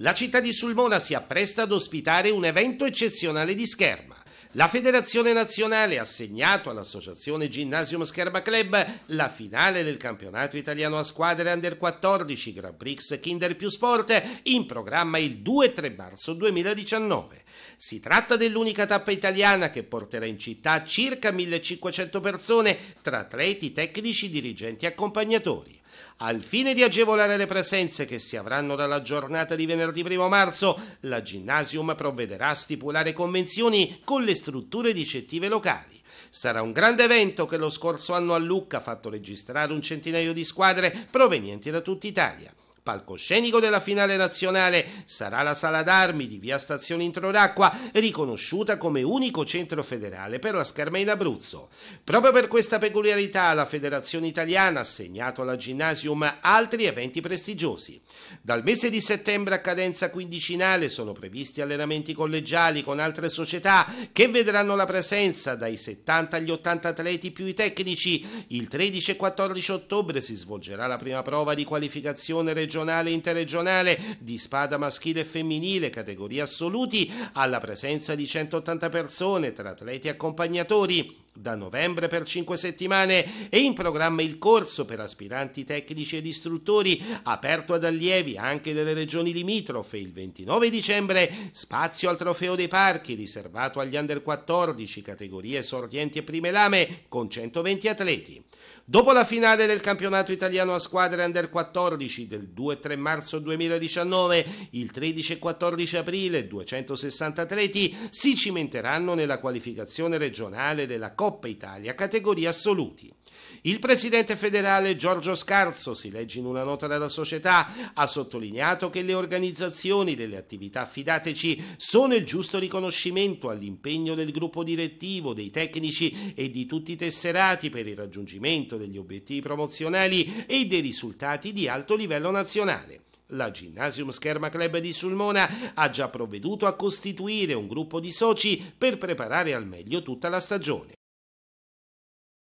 La città di Sulmona si appresta ad ospitare un evento eccezionale di scherma. La federazione nazionale ha assegnato all'associazione Ginnasium Scherma Club la finale del campionato italiano a squadre Under 14 Grand Prix Kinder più Sport in programma il 2-3 marzo 2019. Si tratta dell'unica tappa italiana che porterà in città circa 1500 persone tra atleti, tecnici, dirigenti e accompagnatori. Al fine di agevolare le presenze che si avranno dalla giornata di venerdì 1 marzo, la Gymnasium provvederà a stipulare convenzioni con le strutture dicettive locali. Sarà un grande evento che lo scorso anno a Lucca ha fatto registrare un centinaio di squadre provenienti da tutta Italia. Palcoscenico della finale nazionale sarà la sala d'armi di via Stazione Introdacqua, riconosciuta come unico centro federale per la scherma in Abruzzo. Proprio per questa peculiarità la Federazione Italiana ha assegnato alla Gymnasium altri eventi prestigiosi. Dal mese di settembre a cadenza quindicinale sono previsti allenamenti collegiali con altre società che vedranno la presenza dai 70 agli 80 atleti più i tecnici. Il 13 e 14 ottobre si svolgerà la prima prova di qualificazione regionale regionale e interregionale di spada maschile e femminile, categorie assoluti, alla presenza di 180 persone tra atleti e accompagnatori da novembre per 5 settimane e in programma il corso per aspiranti tecnici ed istruttori aperto ad allievi anche delle regioni limitrofe il 29 dicembre spazio al trofeo dei parchi riservato agli under 14 categorie sordienti e prime lame con 120 atleti. Dopo la finale del campionato italiano a squadre under 14 del 2-3 marzo 2019, il 13 e 14 aprile 260 atleti si cimenteranno nella qualificazione regionale della Coppa Coppa Italia, categoria assoluti. Il presidente federale Giorgio Scarzo, si legge in una nota dalla società, ha sottolineato che le organizzazioni delle attività affidateci sono il giusto riconoscimento all'impegno del gruppo direttivo, dei tecnici e di tutti i tesserati per il raggiungimento degli obiettivi promozionali e dei risultati di alto livello nazionale. La Gymnasium Scherma Club di Sulmona ha già provveduto a costituire un gruppo di soci per preparare al meglio tutta la stagione.